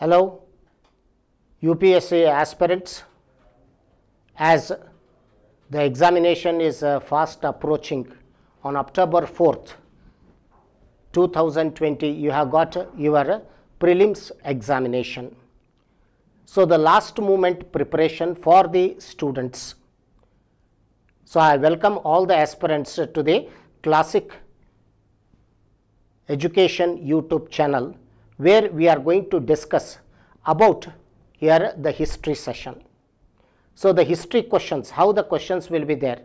Hello, UPSC aspirants, as the examination is uh, fast approaching on October 4th, 2020, you have got your prelims examination. So, the last moment preparation for the students. So, I welcome all the aspirants to the Classic Education YouTube channel where we are going to discuss about here the history session. So, the history questions, how the questions will be there.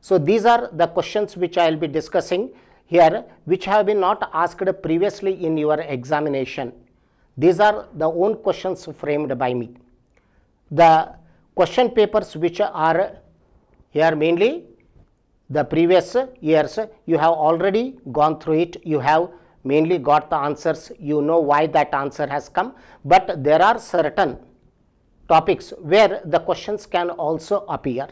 So, these are the questions which I will be discussing here which have been not asked previously in your examination. These are the own questions framed by me. The question papers which are here mainly the previous years you have already gone through it you have mainly got the answers, you know why that answer has come, but there are certain topics where the questions can also appear.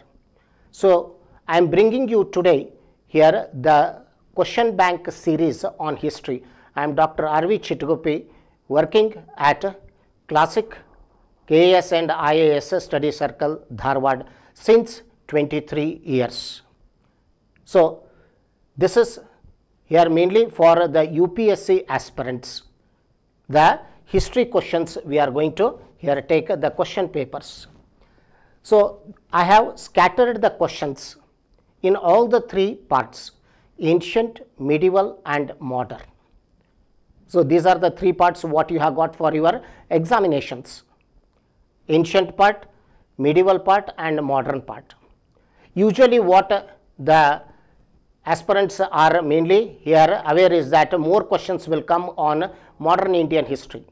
So, I am bringing you today here the question bank series on history. I am Dr. Arvi Chitgupi working at Classic KAS and IAS Study Circle Dharwad since 23 years. So, this is here mainly for the UPSC aspirants. The history questions we are going to here take the question papers. So, I have scattered the questions in all the three parts ancient, medieval and modern. So, these are the three parts what you have got for your examinations ancient part, medieval part and modern part. Usually what the aspirants are mainly here aware is that more questions will come on modern Indian history.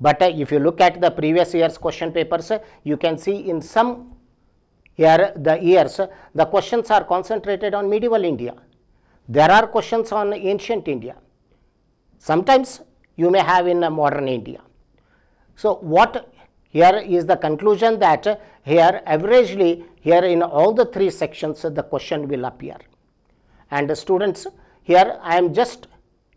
But if you look at the previous year's question papers, you can see in some here the years, the questions are concentrated on medieval India. There are questions on ancient India. Sometimes you may have in modern India. So, what here is the conclusion that here averagely here in all the three sections the question will appear and students here I am just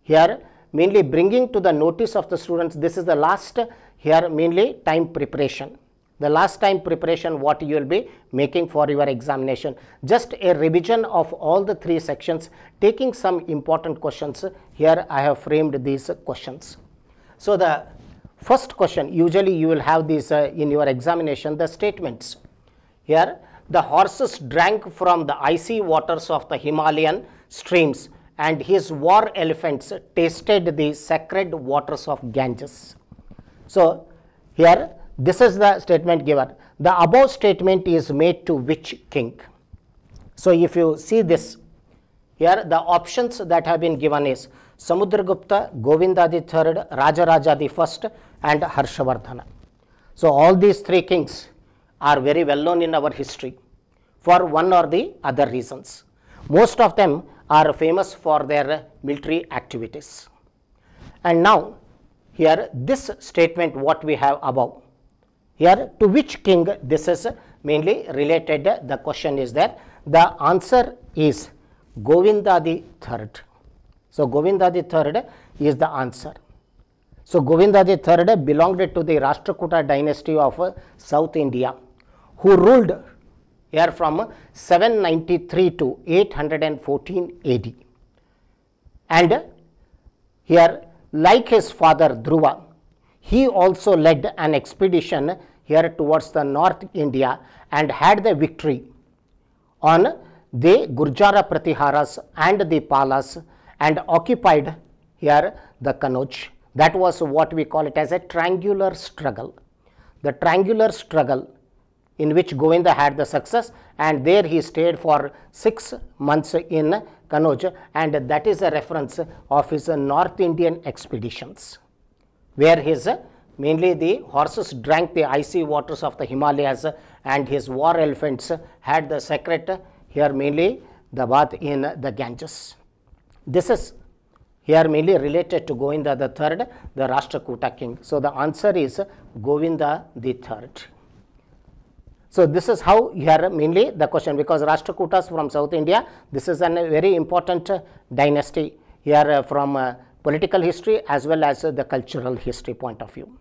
here mainly bringing to the notice of the students this is the last here mainly time preparation the last time preparation what you will be making for your examination just a revision of all the three sections taking some important questions here i have framed these questions so the first question usually you will have these uh, in your examination the statements here the horses drank from the icy waters of the Himalayan streams and his war elephants tasted the sacred waters of Ganges. So, here this is the statement given. The above statement is made to which king? So, if you see this, here the options that have been given is Samudragupta, Govinda III, Rajaraja I and Harshavardhana. So, all these three kings are very well known in our history for one or the other reasons. Most of them are famous for their military activities. And now, here this statement what we have above, here to which king this is mainly related, the question is there. The answer is Govinda the third. So, Govinda the third is the answer. So, Govinda the third belonged to the Rashtrakuta dynasty of South India who ruled here from 793 to 814 AD. And here like his father Dhruva, he also led an expedition here towards the north India and had the victory on the Gurjara Pratiharas and the Palas and occupied here the Kanauj. That was what we call it as a triangular struggle. The triangular struggle in which Govinda had the success and there he stayed for 6 months in Kanauj and that is a reference of his North Indian expeditions where his mainly the horses drank the icy waters of the Himalayas and his war elephants had the secret here mainly the bath in the Ganges. This is here mainly related to Govinda the third, the Rashtrakuta king. So, the answer is Govinda the third. So, this is how here mainly the question because Rashtrakutas from South India, this is a very important uh, dynasty here uh, from uh, political history as well as the cultural history point of view.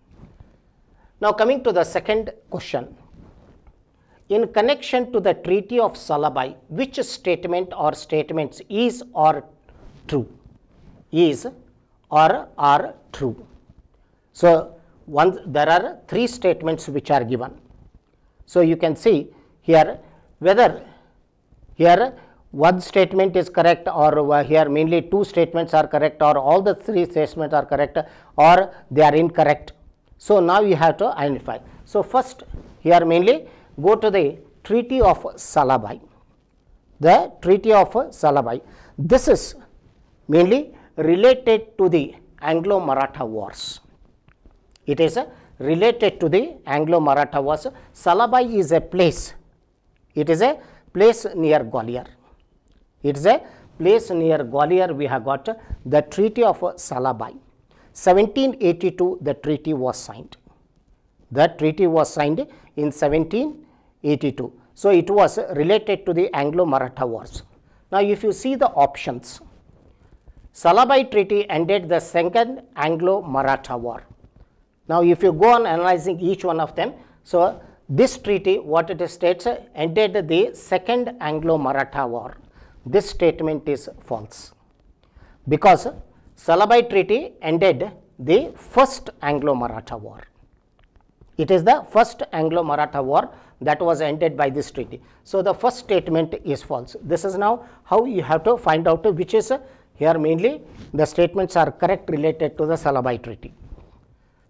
Now, coming to the second question. In connection to the Treaty of Salabai, which statement or statements is or true? Is or are true. So, one, there are three statements which are given. So, you can see here whether here one statement is correct or uh, here mainly two statements are correct or all the three statements are correct or they are incorrect. So, now you have to identify. So, first here mainly go to the treaty of Salabai, the treaty of Salabai. This is mainly related to the Anglo-Maratha wars. It is a related to the Anglo-Maratha Wars, Salabai is a place. It is a place near Gwalior. It is a place near Gwalior we have got the treaty of Salabai. 1782 the treaty was signed. The treaty was signed in 1782. So, it was related to the Anglo-Maratha wars. Now, if you see the options, Salabai treaty ended the second Anglo-Maratha war. Now, if you go on analyzing each one of them, so this treaty, what it states, ended the second Anglo-Maratha war. This statement is false because Salabai treaty ended the first Anglo-Maratha war. It is the first Anglo-Maratha war that was ended by this treaty. So, the first statement is false. This is now how you have to find out which is here mainly the statements are correct related to the Salabai treaty.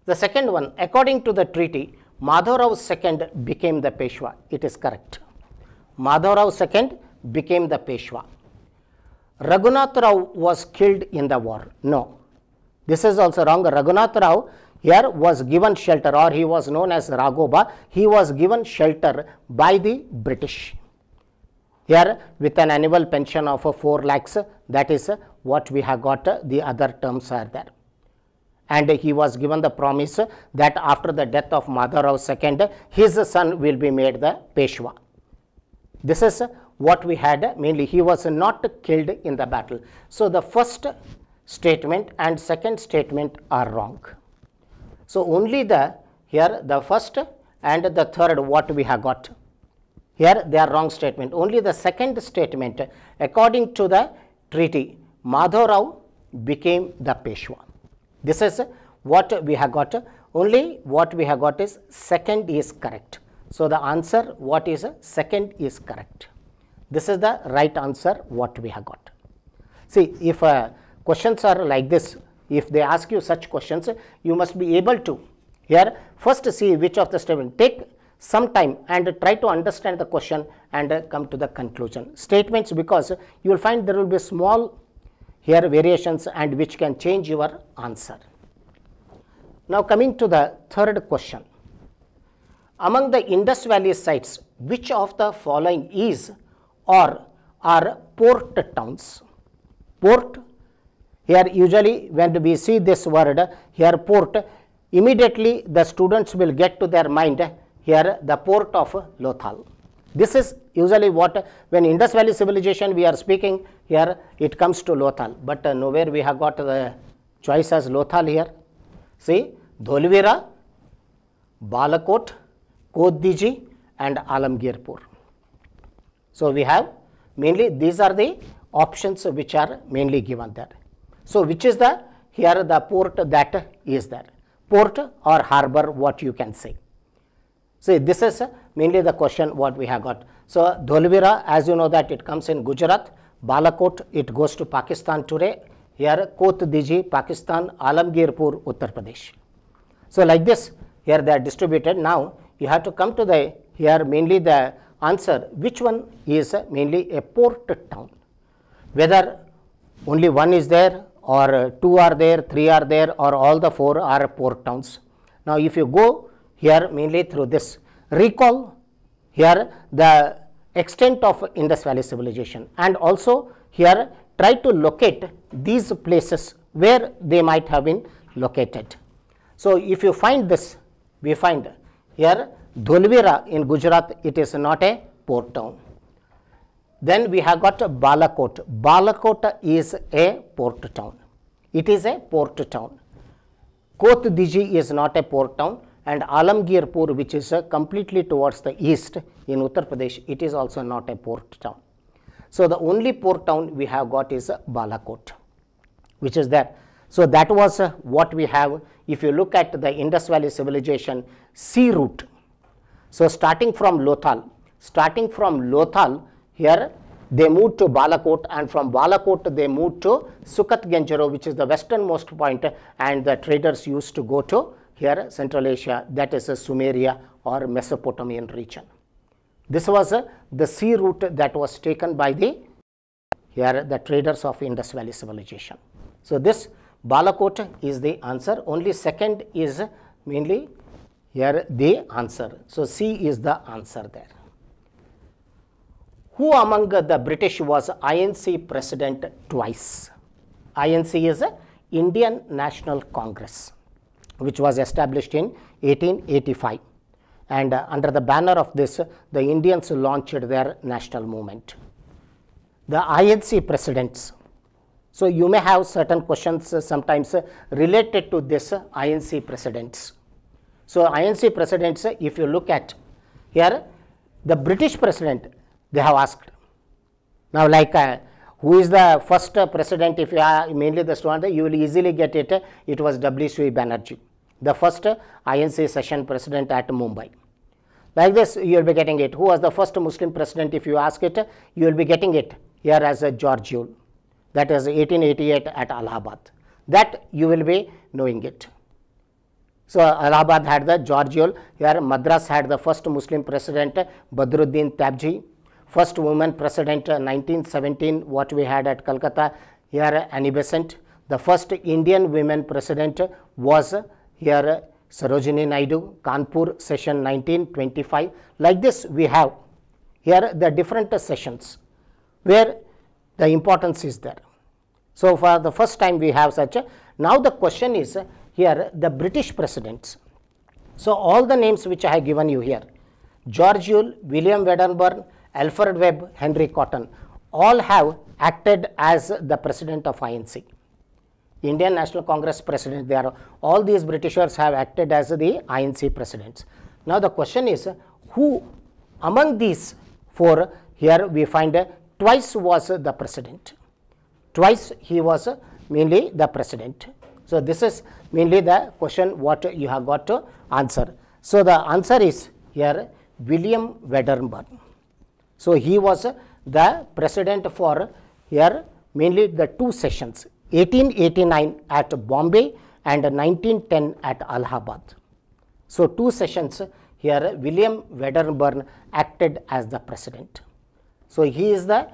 The second one, according to the treaty, Madhavrao II became the Peshwa. It is correct. Madhavrao II became the Peshwa. Raghunath Rao was killed in the war. No, this is also wrong. Raghunath Rao here was given shelter or he was known as Ragoba. He was given shelter by the British. Here with an annual pension of 4 lakhs that is what we have got the other terms are there and he was given the promise that after the death of Madharao II, his son will be made the Peshwa. This is what we had mainly. He was not killed in the battle. So, the first statement and second statement are wrong. So, only the here the first and the third what we have got. Here they are wrong statement. Only the second statement according to the treaty Madhav Rao became the Peshwa. This is what we have got. Only what we have got is second is correct. So, the answer what is second is correct. This is the right answer what we have got. See, if uh, questions are like this, if they ask you such questions, you must be able to here first see which of the statement. Take some time and try to understand the question and come to the conclusion. Statements because you will find there will be small here variations and which can change your answer. Now coming to the third question. Among the Indus Valley sites, which of the following is or are port towns? Port, here usually when we see this word, here port, immediately the students will get to their mind here the port of Lothal. This is usually what when Indus Valley civilization we are speaking here it comes to Lothal but uh, nowhere we have got the choice as Lothal here. See Dholvira, Balakot, Kodiji and Alamgirpur. So we have mainly these are the options which are mainly given there. So which is the here the port that is there port or harbor what you can say. See this is mainly the question what we have got. So, Dholvira as you know that it comes in Gujarat, Balakot it goes to Pakistan today, here Diji, Pakistan, Alamgirpur, Uttar Pradesh. So, like this here they are distributed. Now, you have to come to the here mainly the answer which one is mainly a port town, whether only one is there or two are there, three are there or all the four are port towns. Now, if you go here mainly through this recall here the extent of Indus Valley civilization and also here try to locate these places where they might have been located. So, if you find this, we find here Dholvira in Gujarat, it is not a port town. Then we have got Balakot. Balakot is a port town. It is a port town. Kotdiji is not a port town and Alamgirpur which is uh, completely towards the east in Uttar Pradesh, it is also not a port town. So, the only port town we have got is uh, Balakot which is there. So, that was uh, what we have if you look at the Indus Valley civilization sea route. So, starting from Lothal, starting from Lothal here they moved to Balakot and from Balakot they moved to Sukhat Genjaro which is the westernmost point and the traders used to go to here Central Asia, that is uh, Sumeria or Mesopotamian region. This was uh, the sea route that was taken by the here the traders of Indus Valley civilization. So, this Balakot is the answer, only second is mainly here the answer. So, C is the answer there. Who among the British was INC president twice? INC is Indian National Congress which was established in 1885. And uh, under the banner of this, the Indians launched their national movement. The INC presidents. So, you may have certain questions uh, sometimes uh, related to this INC presidents. So, INC presidents, uh, if you look at here, the British president, they have asked. Now, like uh, who is the first president if you are mainly the student you will easily get it it was WC Banerjee the first INC session president at Mumbai like this you will be getting it who was the first Muslim president if you ask it you will be getting it here as a George Yule that is 1888 at Allahabad that you will be knowing it. So, Allahabad had the George Yule here Madras had the first Muslim president Badruddin Tabji First woman president 1917 uh, what we had at Calcutta here uh, Annie Besant. The first Indian women president was uh, here Sarojini Naidu, Kanpur session 1925. Like this we have here the different sessions where the importance is there. So, for the first time we have such a, now the question is here the British presidents. So, all the names which I have given you here, George Yule, William Wedderburn, Alfred Webb, Henry Cotton, all have acted as the president of INC. Indian National Congress president, they are all these Britishers have acted as the INC presidents. Now the question is, who among these four, here we find twice was the president. Twice he was mainly the president. So this is mainly the question what you have got to answer. So the answer is here William Wedderburn. So, he was the president for here mainly the two sessions 1889 at Bombay and 1910 at Allahabad. So, two sessions here William Wedderburn acted as the president. So, he is the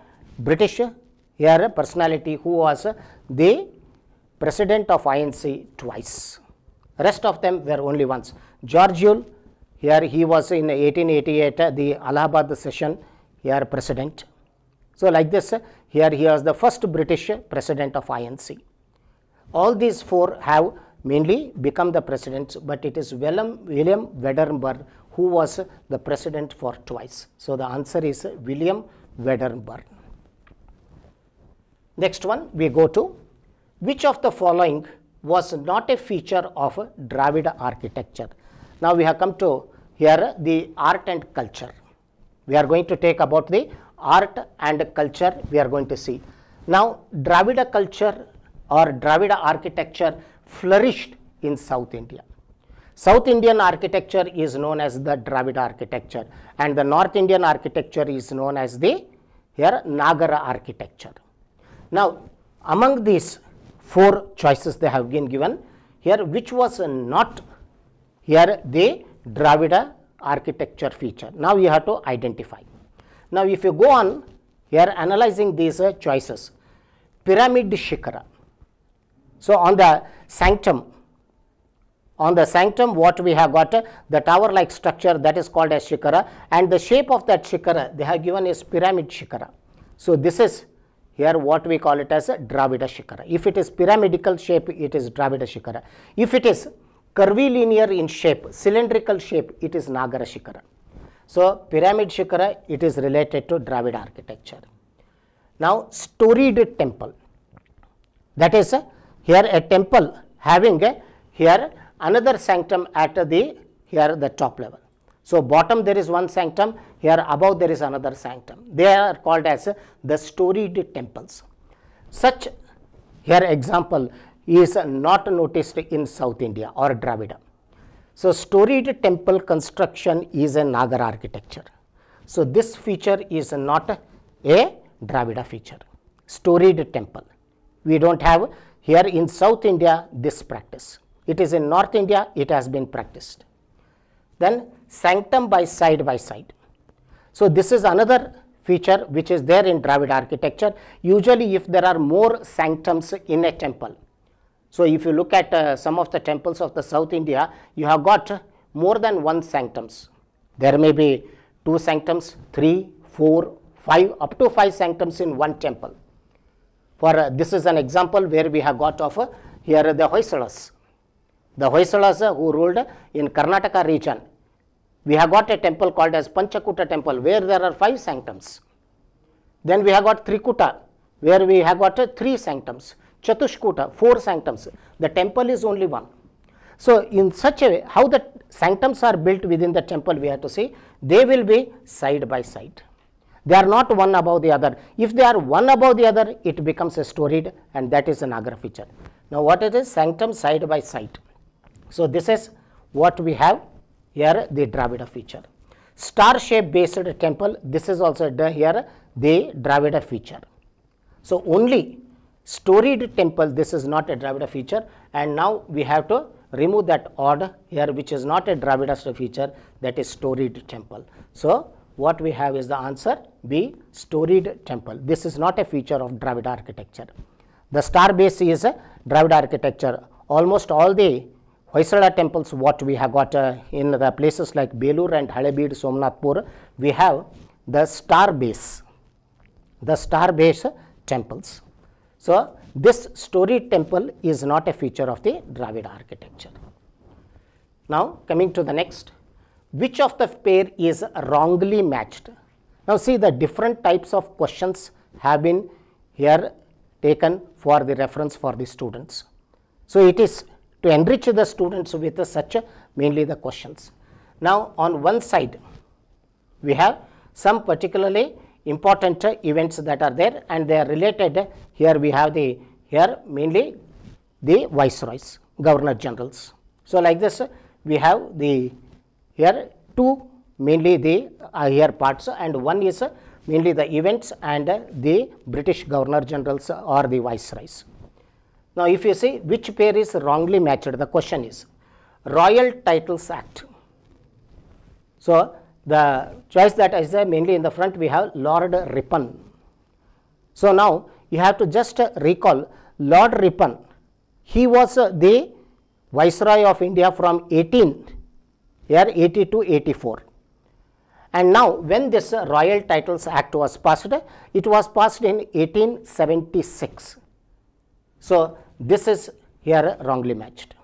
British here personality who was the president of INC twice. Rest of them were only once. George Yule, here he was in 1888 the Allahabad session here president. So, like this here he was the first British president of INC. All these four have mainly become the presidents, but it is William, William Wedderburn who was the president for twice. So, the answer is William Wedderburn. Next one we go to which of the following was not a feature of Dravid architecture. Now, we have come to here the art and culture. We are going to take about the art and culture we are going to see. Now, Dravida culture or Dravida architecture flourished in South India. South Indian architecture is known as the Dravida architecture and the North Indian architecture is known as the here Nagara architecture. Now, among these four choices they have been given, here which was not here the Dravida architecture feature. Now you have to identify. Now if you go on, you are analyzing these uh, choices. Pyramid Shikara. So on the sanctum, on the sanctum what we have got uh, the tower like structure that is called as Shikara and the shape of that Shikara they have given is pyramid Shikara. So this is here what we call it as Dravida Shikara. If it is pyramidical shape, it is Dravida Shikara. If it is curvilinear in shape, cylindrical shape, it is Nagara Shikara. So, pyramid Shikara, it is related to Dravid architecture. Now, storied temple, that is here a temple having a, here another sanctum at the here the top level. So, bottom there is one sanctum, here above there is another sanctum. They are called as the storied temples. Such here example is not noticed in South India or Dravida. So, storied temple construction is a Nagar architecture. So, this feature is not a Dravida feature, storied temple. We do not have here in South India this practice. It is in North India, it has been practiced. Then sanctum by side by side. So, this is another feature which is there in Dravid architecture. Usually, if there are more sanctums in a temple, so, if you look at uh, some of the temples of the South India, you have got more than one sanctums. There may be two sanctums, three, four, five, up to five sanctums in one temple. For uh, this is an example where we have got of uh, here the Hoysalas. The Hoysalas uh, who ruled in Karnataka region. We have got a temple called as Panchakuta temple where there are five sanctums. Then we have got Trikuta where we have got uh, three sanctums. Chatushkuta, four sanctums. The temple is only one. So, in such a way, how the sanctums are built within the temple, we have to see, they will be side by side. They are not one above the other. If they are one above the other, it becomes a storied and that is an agra feature. Now, what it is? Sanctum side by side. So, this is what we have here, the Dravida feature. Star shape based temple, this is also here, the Dravida feature. So, only storied temple this is not a Dravida feature and now we have to remove that odd here which is not a Dravida feature that is storied temple. So, what we have is the answer B storied temple this is not a feature of Dravida architecture. The star base is a Dravida architecture almost all the Hoysala temples what we have got uh, in the places like Belur and Halebid, Somnathpur, we have the star base, the star base temples. So, this story temple is not a feature of the Dravid architecture. Now, coming to the next, which of the pair is wrongly matched? Now, see the different types of questions have been here taken for the reference for the students. So, it is to enrich the students with such mainly the questions. Now, on one side, we have some particularly important events that are there and they are related. Here we have the, here mainly the viceroys, governor generals. So, like this we have the here two mainly the uh, here parts and one is mainly the events and the British governor generals or the viceroys. Now, if you see which pair is wrongly matched, the question is Royal Titles Act. So, the choice that is uh, mainly in the front we have Lord Ripon. So now you have to just recall Lord Ripon, he was the Viceroy of India from 18 year 80 to 84. And now when this Royal Titles Act was passed, it was passed in 1876. So this is here wrongly matched.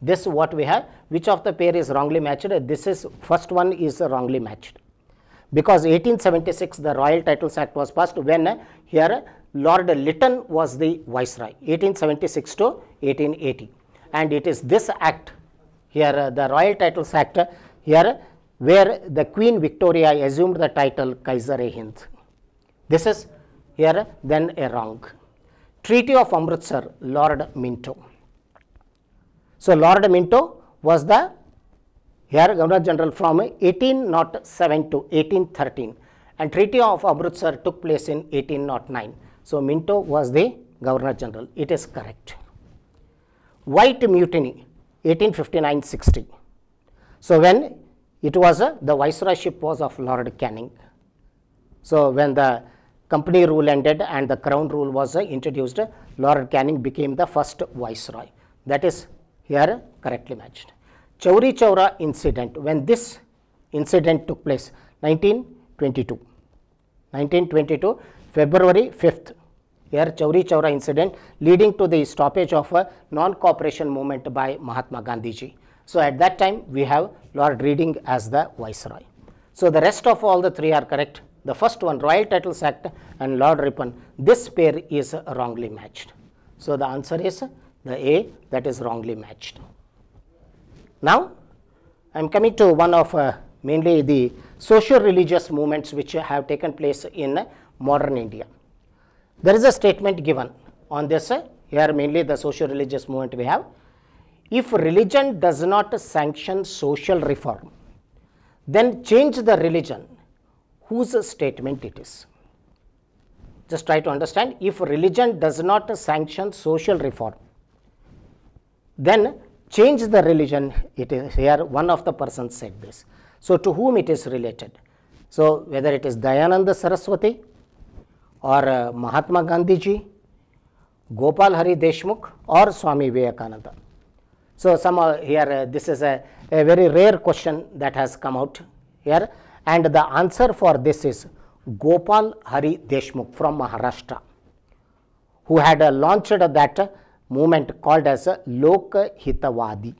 This what we have, which of the pair is wrongly matched? This is first one is wrongly matched. Because 1876 the Royal Titles Act was passed when uh, here uh, Lord Lytton was the viceroy 1876 to 1880 and it is this act here uh, the Royal Titles Act here where the Queen Victoria assumed the title Kaiser Hind. This is here then a wrong. Treaty of Amritsar, Lord Minto. So, Lord Minto was the here Governor General from 1807 to 1813 and Treaty of Amritsar took place in 1809. So, Minto was the Governor General, it is correct. White Mutiny 1859-60. So, when it was the viceroyship was of Lord Canning. So, when the company rule ended and the crown rule was introduced, Lord Canning became the first viceroy. That is here correctly matched. Chauri Chaura incident, when this incident took place 1922, 1922 February 5th, here Chauri Chaura incident leading to the stoppage of a non-cooperation movement by Mahatma Gandhiji. So, at that time we have Lord Reading as the Viceroy. So, the rest of all the three are correct. The first one Royal Titles Act and Lord Ripon, this pair is wrongly matched. So, the answer is the A that is wrongly matched. Now, I am coming to one of uh, mainly the social religious movements which have taken place in modern India. There is a statement given on this, uh, here mainly the social religious movement we have. If religion does not sanction social reform, then change the religion whose statement it is. Just try to understand, if religion does not sanction social reform, then change the religion it is here one of the persons said this so to whom it is related so whether it is dayananda saraswati or uh, mahatma gandhi ji gopal hari deshmukh or swami vivekananda so some uh, here uh, this is a, a very rare question that has come out here and the answer for this is gopal hari deshmukh from maharashtra who had uh, launched that movement called as Lokhitavadi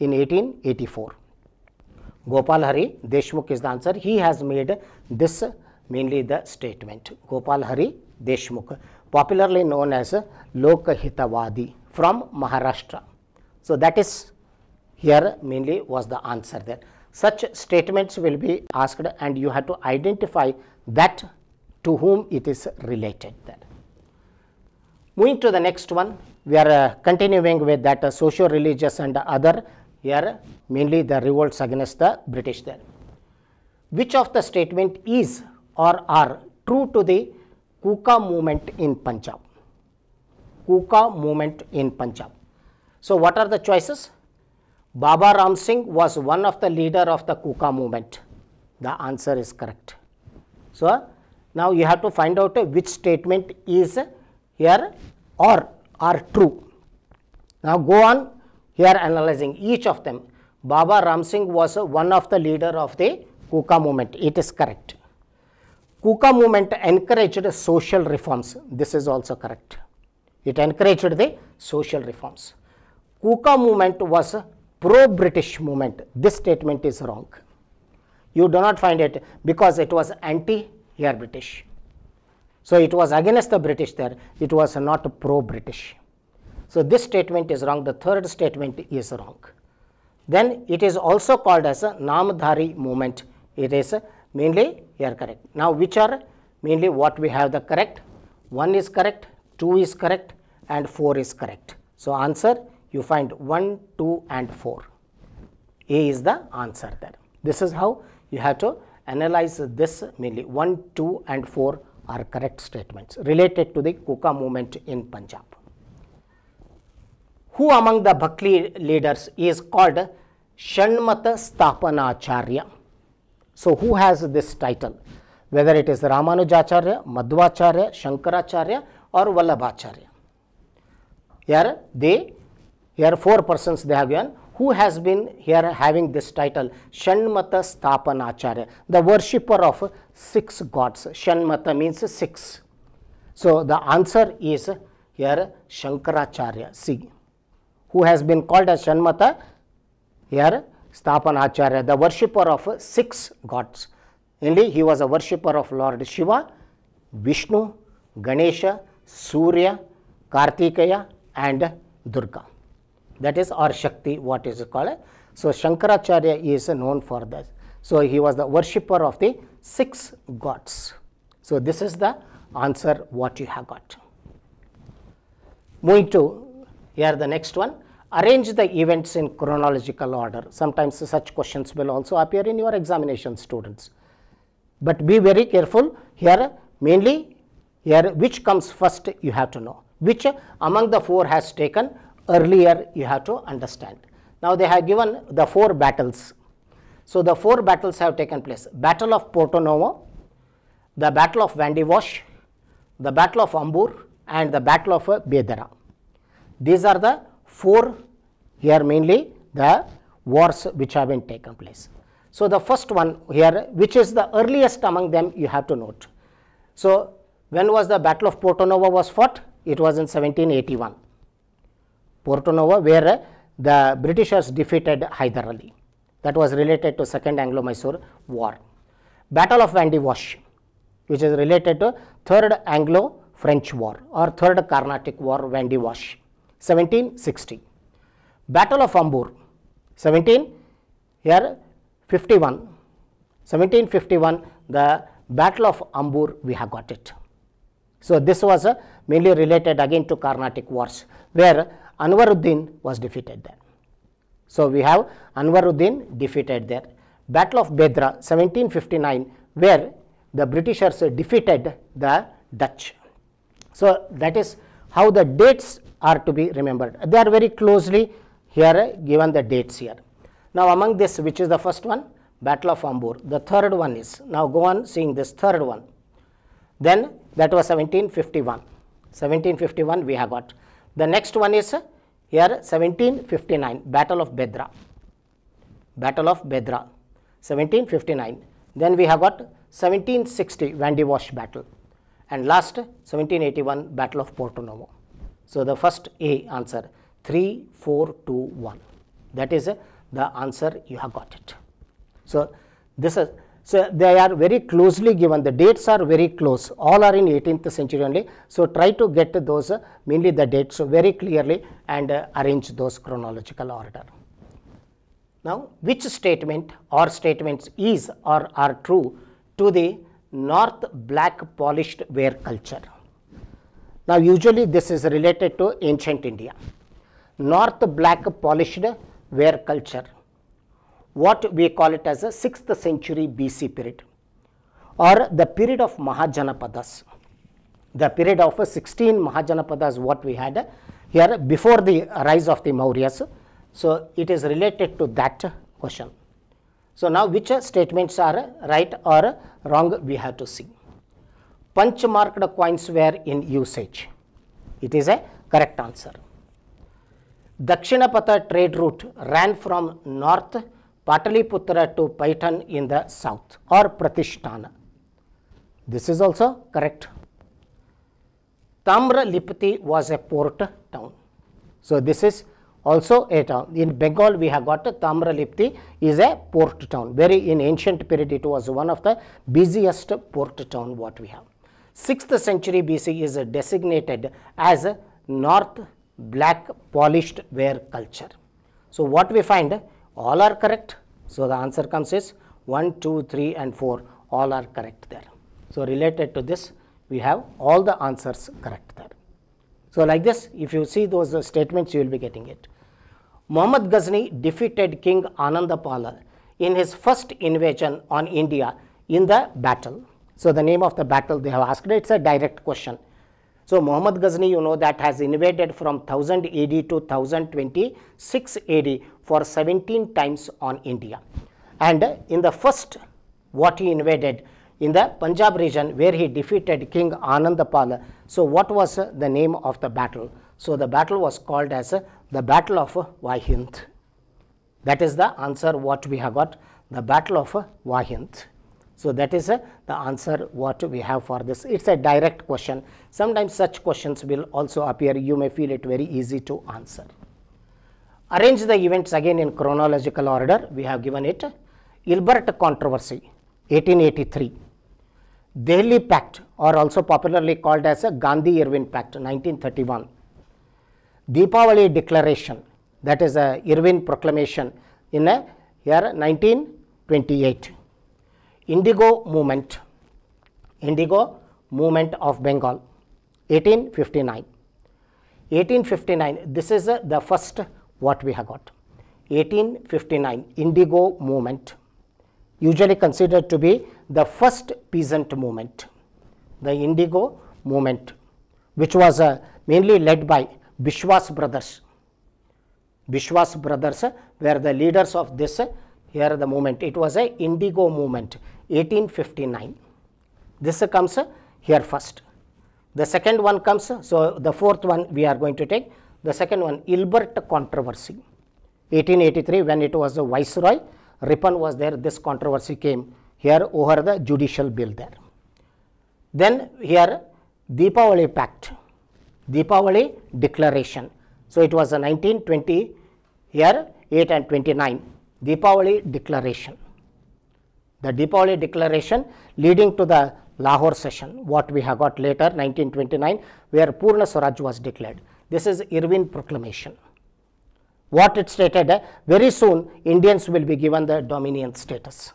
in 1884. Gopal Hari Deshmukh is the answer. He has made this mainly the statement. Gopal Hari Deshmukh, popularly known as Lokhitavadi, from Maharashtra. So, that is here mainly was the answer there. Such statements will be asked and you have to identify that to whom it is related there. Moving to the next one, we are uh, continuing with that uh, socio-religious and other here mainly the revolts against the British there. Which of the statement is or are true to the Kuka movement in Punjab? Kuka movement in Punjab. So, what are the choices? Baba Ram Singh was one of the leader of the Kuka movement. The answer is correct. So, now you have to find out which statement is here or are true. Now go on, here analyzing each of them. Baba Ram Singh was uh, one of the leader of the KUKA movement. It is correct. KUKA movement encouraged social reforms. This is also correct. It encouraged the social reforms. KUKA movement was pro-British movement. This statement is wrong. You do not find it because it was anti British. So it was against the British there, it was not pro British. So this statement is wrong, the third statement is wrong. Then it is also called as a Namdhari movement. It is mainly here correct. Now which are mainly what we have the correct? 1 is correct, 2 is correct and 4 is correct. So answer you find 1, 2 and 4. A is the answer there. This is how you have to analyze this mainly 1, 2 and 4 are correct statements related to the Kuka movement in Punjab. Who among the Bhakti leaders is called Shanmata Stapanacharya? So, who has this title? Whether it is Ramanujacharya, Madhvacharya, Shankaracharya or Vallabhacharya. Here they, here four persons they have given who has been here having this title Shanmata Stapanacharya, the worshipper of six gods. Shanmata means six. So, the answer is here Shankaracharya, see, who has been called as Shanmata, here Stapanacharya, the worshipper of six gods. Only he was a worshipper of Lord Shiva, Vishnu, Ganesha, Surya, Kartikeya and Durga that is our Shakti, what is it called. So, Shankaracharya is known for this. So, he was the worshipper of the six gods. So, this is the answer what you have got. Moving to here the next one, arrange the events in chronological order. Sometimes such questions will also appear in your examination students. But be very careful here mainly here which comes first you have to know, which among the four has taken earlier you have to understand. Now they have given the four battles. So the four battles have taken place. Battle of Porto Novo, the Battle of Vandivosh, the Battle of Ambur and the Battle of Bedara. These are the four here mainly the wars which have been taken place. So the first one here which is the earliest among them you have to note. So when was the Battle of Porto Novo was fought? It was in 1781. Portonova where uh, the Britishers defeated Hyder Ali. That was related to second Anglo-Mysore war. Battle of Vandy Wash which is related to third Anglo-French war or third Carnatic war Vandy Wash 1760. Battle of Ambur 17 here 51 1751 the Battle of Ambur we have got it. So, this was uh, mainly related again to Carnatic wars where Anwaruddin was defeated there. So, we have Anwaruddin defeated there. Battle of Bedra 1759 where the Britishers defeated the Dutch. So, that is how the dates are to be remembered. They are very closely here eh, given the dates here. Now, among this which is the first one? Battle of Ambur. The third one is. Now, go on seeing this third one. Then that was 1751. 1751 we have got. The next one is here 1759 Battle of Bedra. Battle of Bedra 1759. Then we have got 1760 Van Wash Battle and last 1781 Battle of Porto Novo. So, the first A answer 3, 4, 2, 1 that is the answer you have got it. So, this is so, they are very closely given, the dates are very close, all are in 18th century only. So, try to get those uh, mainly the dates very clearly and uh, arrange those chronological order. Now, which statement or statements is or are true to the north black polished ware culture? Now, usually this is related to ancient India. North black polished ware culture what we call it as a 6th century BC period or the period of Mahajanapadas. The period of 16 Mahajanapadas what we had here before the rise of the Mauryas. So, it is related to that question. So, now which statements are right or wrong we have to see. Punch marked coins were in usage. It is a correct answer. Dakshinapatha trade route ran from north Pataliputra to Python in the south or Pratishtana. This is also correct. Tamralipati was a port town. So, this is also a town. In Bengal, we have got Tamralipti is a port town. Very in ancient period, it was one of the busiest port town what we have. 6th century BC is designated as North Black Polished Ware Culture. So, what we find all are correct. So, the answer comes is 1, 2, 3 and 4 all are correct there. So, related to this we have all the answers correct there. So, like this if you see those uh, statements you will be getting it. Muhammad Ghazni defeated King Anandapala in his first invasion on India in the battle. So, the name of the battle they have asked it is a direct question. So, Muhammad Ghazni you know that has invaded from 1000 AD to 1026 AD for 17 times on India. And in the first what he invaded in the Punjab region where he defeated King Anandapal. So what was the name of the battle? So the battle was called as the Battle of Vahind. That is the answer what we have got, the Battle of Vahind. So that is the answer what we have for this. It's a direct question. Sometimes such questions will also appear. You may feel it very easy to answer. Arrange the events again in chronological order. We have given it. Ilbert controversy 1883. Delhi Pact or also popularly called as a Gandhi-Irwin Pact 1931. Deepavali Declaration that is a Irwin Proclamation in a year 1928. Indigo Movement, Indigo Movement of Bengal 1859. 1859 this is uh, the first what we have got. 1859 Indigo movement usually considered to be the first peasant movement. The Indigo movement which was uh, mainly led by Bishwas brothers. Bishwas brothers uh, were the leaders of this uh, here the movement. It was a Indigo movement 1859. This comes uh, here first. The second one comes, uh, so the fourth one we are going to take the second one, Ilbert controversy. 1883, when it was the viceroy, Ripon was there, this controversy came here over the judicial bill there. Then here, Deepavali Pact, Deepavali Declaration. So, it was a 1920 here 8 and 29 Deepavali Declaration. The Deepavali Declaration leading to the Lahore session what we have got later 1929 where Purna Swaraj was declared. This is Irwin proclamation. What it stated, uh, very soon Indians will be given the dominion status.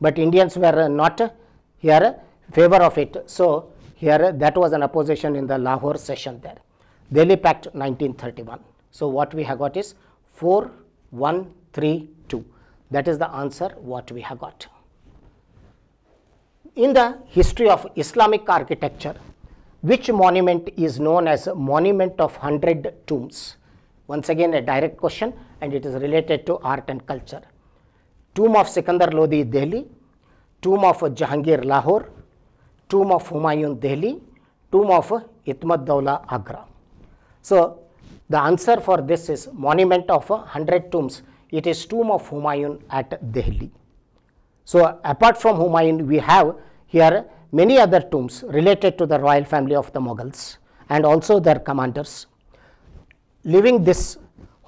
But Indians were uh, not uh, here favor of it. So, here that was an opposition in the Lahore session there. Delhi Pact 1931. So, what we have got is 4, 1, 3, 2. That is the answer what we have got. In the history of Islamic architecture, which monument is known as Monument of 100 Tombs? Once again a direct question and it is related to art and culture. Tomb of Sikandar Lodi, Delhi. Tomb of Jahangir, Lahore. Tomb of Humayun, Delhi. Tomb of Itmat Dawla, Agra. So, the answer for this is Monument of 100 Tombs. It is Tomb of Humayun at Delhi. So, apart from Humayun, we have here many other tombs related to the royal family of the Mughals and also their commanders. Leaving this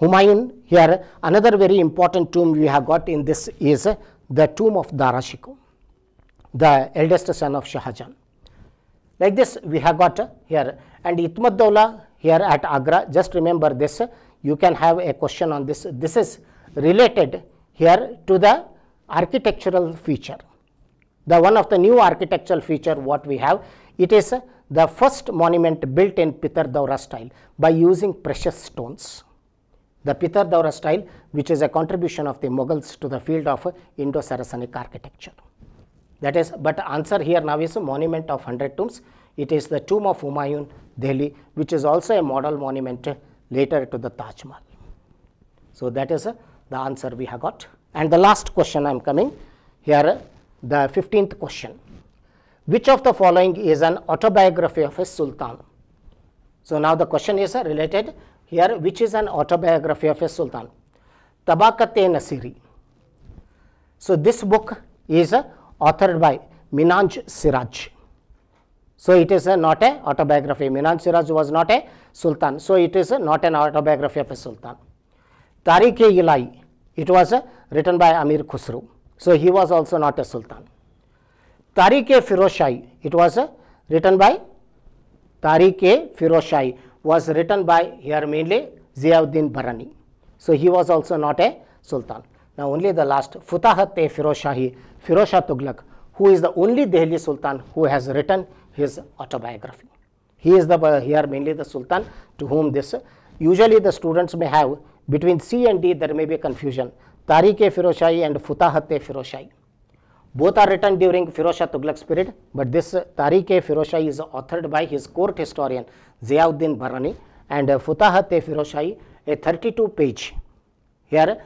Humayun here, another very important tomb we have got in this is the tomb of Darashiko, the eldest son of Shah Jahan. Like this we have got here and Itmat here at Agra, just remember this, you can have a question on this. This is related here to the architectural feature the one of the new architectural feature what we have it is the first monument built in Pitar style by using precious stones. The Pitar style which is a contribution of the Mughals to the field of Indo-Saracenic architecture. That is but answer here now is a monument of 100 tombs. It is the tomb of Humayun Delhi which is also a model monument later to the Taj Mahal. So that is the answer we have got. And the last question I am coming here the 15th question. Which of the following is an autobiography of a sultan? So now the question is uh, related here which is an autobiography of a sultan? Tabakate Nasiri. So this book is uh, authored by Minaj Siraj. So it is uh, not a autobiography. Minaj Siraj was not a sultan. So it is not an autobiography of a sultan. Tariq-e-Ilahi. It was written by Amir Khusru. So, he was also not a sultan. Tariq-e-Firoz it was uh, written by Tariq-e-Firoz was written by here mainly Ziauddin Barani. So, he was also not a sultan. Now, only the last Futahate e firoz Tughlaq, who is the only Delhi sultan who has written his autobiography. He is the uh, here mainly the sultan to whom this. Uh, usually the students may have between C and D there may be confusion. Tariq-e Firoshahi and Futahat-e Firoshahi. Both are written during Firoz Tughlaq's period, but this Tariq-e Firoshahi is authored by his court historian Ziauddin Barani, and Futahat-e Firoshahi, a 32-page, here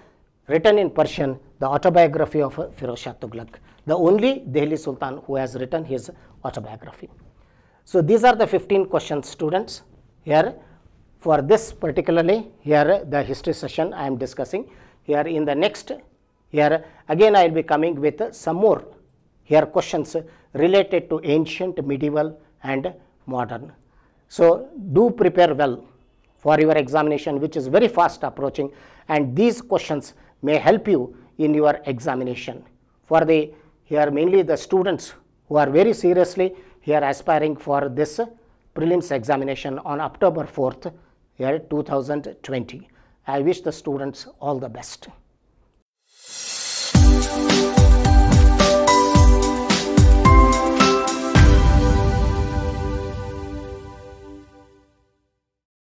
written in Persian, the autobiography of Firoz Tughlaq, the only Delhi Sultan who has written his autobiography. So these are the 15 questions students here for this particularly here the history session I am discussing here in the next here again I will be coming with some more here questions related to ancient, medieval and modern. So, do prepare well for your examination which is very fast approaching and these questions may help you in your examination. For the here mainly the students who are very seriously here aspiring for this prelims examination on October 4th year 2020. I wish the students all the best.